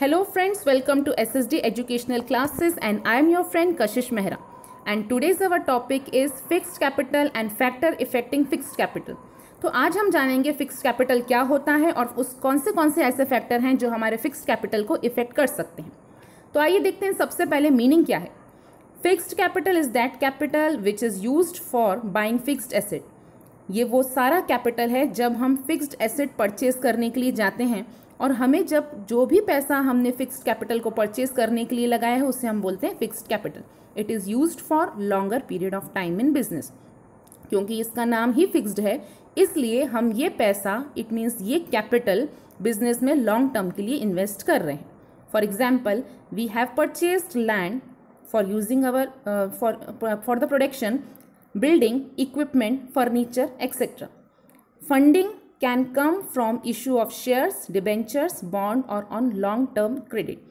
hello friends welcome to S S D educational classes and I am your friend Kashish Mehra and today's our topic is fixed capital and factor affecting fixed capital तो आज हम जानेंगे fixed capital क्या होता है और उस कौन से कौन से ऐसे फैक्टर हैं जो हमारे फिक्स्ड कैपिटल को इफेक्ट कर सकते हैं तो आइए देखते हैं सबसे पहले मीनिंग क्या है fixed capital is that capital which is use for buying fixed asset ये वो सारा कैपिटल है जब हम फिक्स्ड एसेट परचेज करने के लिए जाते हैं और हमें जब जो भी पैसा हमने फिक्स्ड कैपिटल को परचेज करने के लिए लगाया है उसे हम बोलते हैं fixed capital it is use for longer period of time in business क्योंकि इसका नाम ही फिक्स्ड है इसलिए हम ये पैसा इट मीन्स ये कैपिटल बिजनेस में लॉन्ग टर्म के लिए इन्वेस्ट कर रहे हैं for example we have purchase land for using our for for the production building equipment furniture etc funding can come from issue of shares debentures bond or on long term credit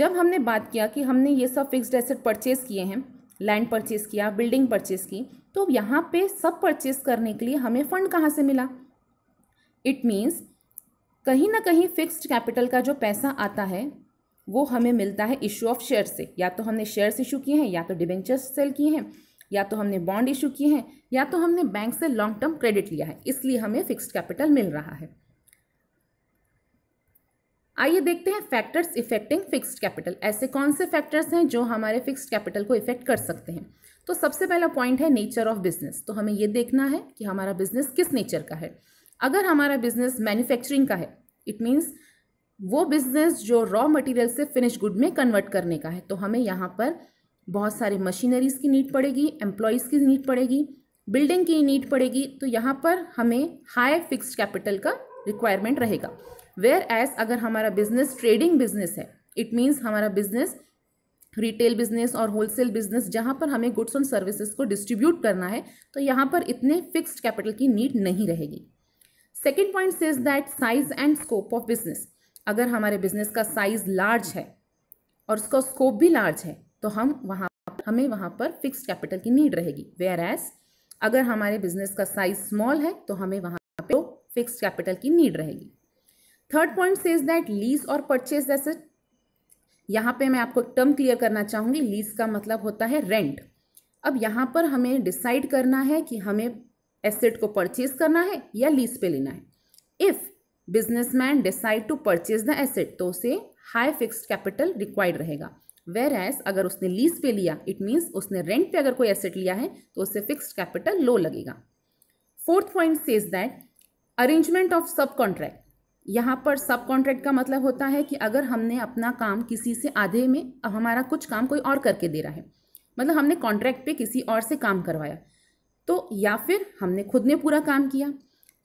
जब हमने बात किया कि हमने ये सब fixed asset purchase किए हैं लैंड परचेज किया बिल्डिंग परचेज की तो यहाँ पे सब परचेज करने के लिए हमें फंड कहाँ से मिला इट मीन्स कहीं ना कहीं फिक्स्ड कैपिटल का जो पैसा आता है वो हमें मिलता है इशू ऑफ शेयर से या तो हमने शेयर्स इशू किए हैं या तो डिबेंचर्स सेल किए हैं या तो हमने बॉन्ड इशू किए हैं या तो हमने बैंक से लॉन्ग टर्म क्रेडिट लिया है इसलिए हमें फिक्स्ड कैपिटल मिल रहा है आइए देखते हैं फैक्टर्स इफेक्टिंग फिक्स्ड कैपिटल ऐसे कौन से फैक्टर्स हैं जो हमारे फिक्स्ड कैपिटल को इफेक्ट कर सकते हैं तो सबसे पहला पॉइंट है नेचर ऑफ बिजनेस तो हमें यह देखना है कि हमारा बिजनेस किस नेचर का है अगर हमारा बिजनेस मैन्युफैक्चरिंग का है इट मीन्स वो बिजनेस जो रॉ मटेरियल से फिनिश गुड में कन्वर्ट करने का है तो हमें यहाँ पर बहुत सारे मशीनरीज़ की नीड पड़ेगी एम्प्लॉयज़ की नीड पड़ेगी बिल्डिंग की नीड पड़ेगी तो यहाँ पर हमें हाई फिक्स्ड कैपिटल का रिक्वायरमेंट रहेगा वेयर एज अगर हमारा बिजनेस ट्रेडिंग बिजनेस है इट मीन्स हमारा बिजनेस रिटेल बिजनेस और होलसेल बिजनेस जहाँ पर हमें गुड्स एंड सर्विसेज को डिस्ट्रीब्यूट करना है तो यहाँ पर इतने फिक्स्ड कैपिटल की नीड नहीं रहेगी second point is that size and scope of business अगर हमारे बिजनेस का साइज लार्ज है और उसका स्कोप भी लार्ज है तो हम वहाँ हमें वहाँ पर फिक्स कैपिटल की नीड रहेगी वेयर एज अगर हमारे बिजनेस का साइज स्मॉल है तो हमें वहाँ पर फिक्स कैपिटल की नीड रहेगी third point says that lease और परचेज एसेट यहाँ पे मैं आपको एक टर्म क्लियर करना चाहूँगी लीज का मतलब होता है रेंट अब यहाँ पर हमें डिसाइड करना है कि हमें एसेट को परचेज करना है या लीज पे लेना है if businessman decide to purchase the asset तो उसे हाई फिक्स्ड कैपिटल रिक्वायर्ड रहेगा वेर एस अगर उसने लीज पे लिया इट मीन्स उसने रेंट पे अगर कोई एसेट लिया है तो उससे फिक्स्ड कैपिटल लो लगेगा fourth point says that arrangement of subcontract यहाँ पर सब कॉन्ट्रैक्ट का मतलब होता है कि अगर हमने अपना काम किसी से आधे में अब हमारा कुछ काम कोई और करके दे रहा है मतलब हमने कॉन्ट्रैक्ट पे किसी और से काम करवाया तो या फिर हमने खुद ने पूरा काम किया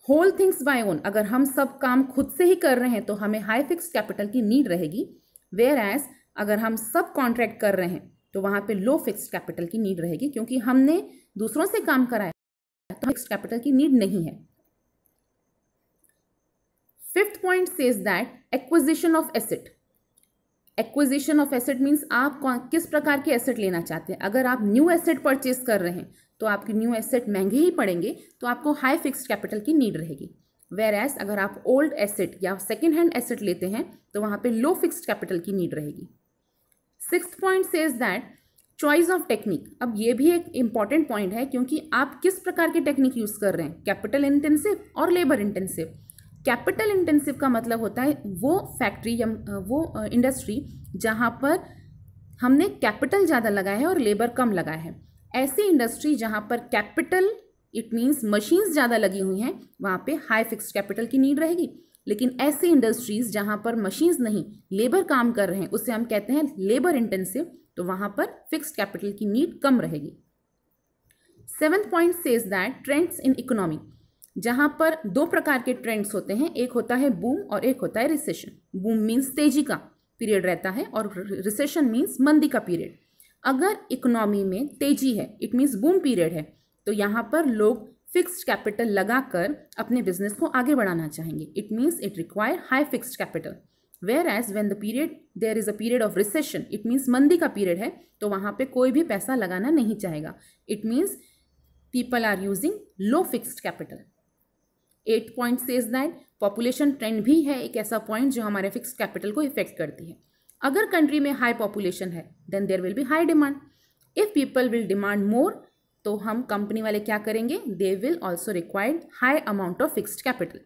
होल थिंग्स बाय ओन अगर हम सब काम खुद से ही कर रहे हैं तो हमें हाई फिक्स कैपिटल की नीड रहेगी वेयर एज अगर हम सब कॉन्ट्रैक्ट कर रहे हैं तो वहाँ पे लो फिक्स्ड कैपिटल की नीड रहेगी क्योंकि हमने दूसरों से काम कराया तो फिक्स कैपिटल की नीड नहीं है fifth point says that acquisition of asset acquisition of asset means आप किस प्रकार के एसेट लेना चाहते हैं अगर आप न्यू एसेट परचेज कर रहे हैं तो आपके न्यू एसेट महंगे ही पड़ेंगे तो आपको हाई फिक्स्ड कैपिटल की नीड रहेगी वेर एज अगर आप ओल्ड एसेट या सेकेंड हैंड एसेट लेते हैं तो वहाँ पे लो फिक्स्ड कैपिटल की नीड रहेगी six point says that choice of technique अब ये भी एक इंपॉर्टेंट पॉइंट है क्योंकि आप किस प्रकार के टेक्निक यूज़ कर रहे हैं कैपिटल इंटेंसिव और लेबर इंटेंसिव कैपिटल इंटेंसिव का मतलब होता है वो फैक्ट्री या वो इंडस्ट्री जहाँ पर हमने कैपिटल ज़्यादा लगाया है और लेबर कम लगाया है ऐसी इंडस्ट्री जहाँ पर कैपिटल इट मीन्स मशीन्स ज़्यादा लगी हुई हैं वहाँ पे हाई फिक्स कैपिटल की नीड रहेगी लेकिन ऐसी इंडस्ट्रीज़ जहाँ पर मशीन्स नहीं लेबर काम कर रहे हैं उससे हम कहते हैं लेबर इंटेंसिव तो वहाँ पर फिक्स्ड कैपिटल की नीड कम रहेगी seven point says that trends in economy जहाँ पर दो प्रकार के ट्रेंड्स होते हैं एक होता है बूम और एक होता है रिसेशन बूम मीन्स तेजी का पीरियड रहता है और रिसेशन मीन्स मंदी का पीरियड अगर इकोनॉमी में तेजी है इट मीन्स बूम पीरियड है तो यहाँ पर लोग फिक्स्ड कैपिटल लगाकर अपने बिजनेस को आगे बढ़ाना चाहेंगे it means it require high fixed capital whereas when the period there is a period of recession it means मंदी का पीरियड है तो वहाँ पे कोई भी पैसा लगाना नहीं चाहेगा it means people are using low fixed capital at point says that population trend भी है एक ऐसा पॉइंट जो हमारे फिक्स्ड कैपिटल को इफेक्ट करती है अगर कंट्री में हाई पॉपुलेशन है then there will be high demand if people will demand more तो हम कंपनी वाले क्या करेंगे they will also required high amount of fixed capital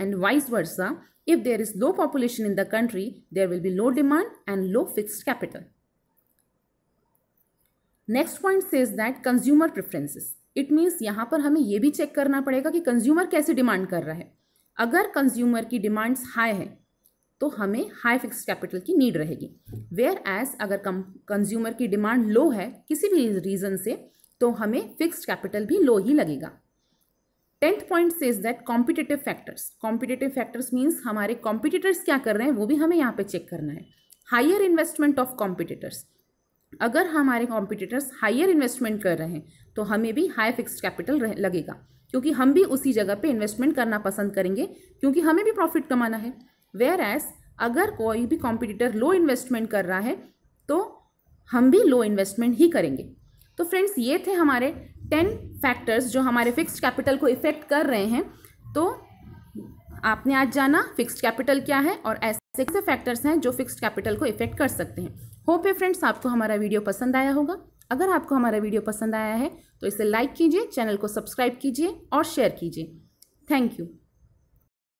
and vice versa if there is low population in the country there will be low demand and low fixed capital next point says that consumer preferences it means यहाँ पर हमें यह भी check करना पड़ेगा कि consumer कैसे demand कर रहा है अगर कंज्यूमर की डिमांड्स हाई है तो हमें हाई फिक्स कैपिटल की नीड रहेगी वेयर एज अगर कंज्यूमर की डिमांड लो है किसी भी रीज़न से तो हमें फिक्स्ड कैपिटल भी लो ही लगेगा tenth point is that competitive factors competitive factors means हमारे कॉम्पिटिटर्स क्या कर रहे हैं वो भी हमें यहाँ पे चेक करना है हायर इन्वेस्टमेंट ऑफ कॉम्पिटिटर्स अगर हमारे कॉम्पिटिटर्स हायर इन्वेस्टमेंट कर रहे हैं तो हमें भी हाई फिक्स्ड कैपिटल लगेगा क्योंकि हम भी उसी जगह पे इन्वेस्टमेंट करना पसंद करेंगे क्योंकि हमें भी प्रॉफिट कमाना है वेयर एज अगर कोई भी कॉम्पिटिटर लो इन्वेस्टमेंट कर रहा है तो हम भी लो इन्वेस्टमेंट ही करेंगे तो फ्रेंड्स ये थे हमारे टेन फैक्टर्स जो हमारे फिक्स्ड कैपिटल को इफेक्ट कर रहे हैं तो आपने आज जाना फिक्स्ड कैपिटल क्या है और ऐसे ऐसे फैक्टर्स हैं जो फिक्स्ड कैपिटल को इफेक्ट कर सकते हैं होप है फ्रेंड्स आपको हमारा वीडियो पसंद आया होगा अगर आपको हमारा वीडियो पसंद आया है तो इसे लाइक कीजिए चैनल को सब्सक्राइब कीजिए और शेयर कीजिए थैंक यू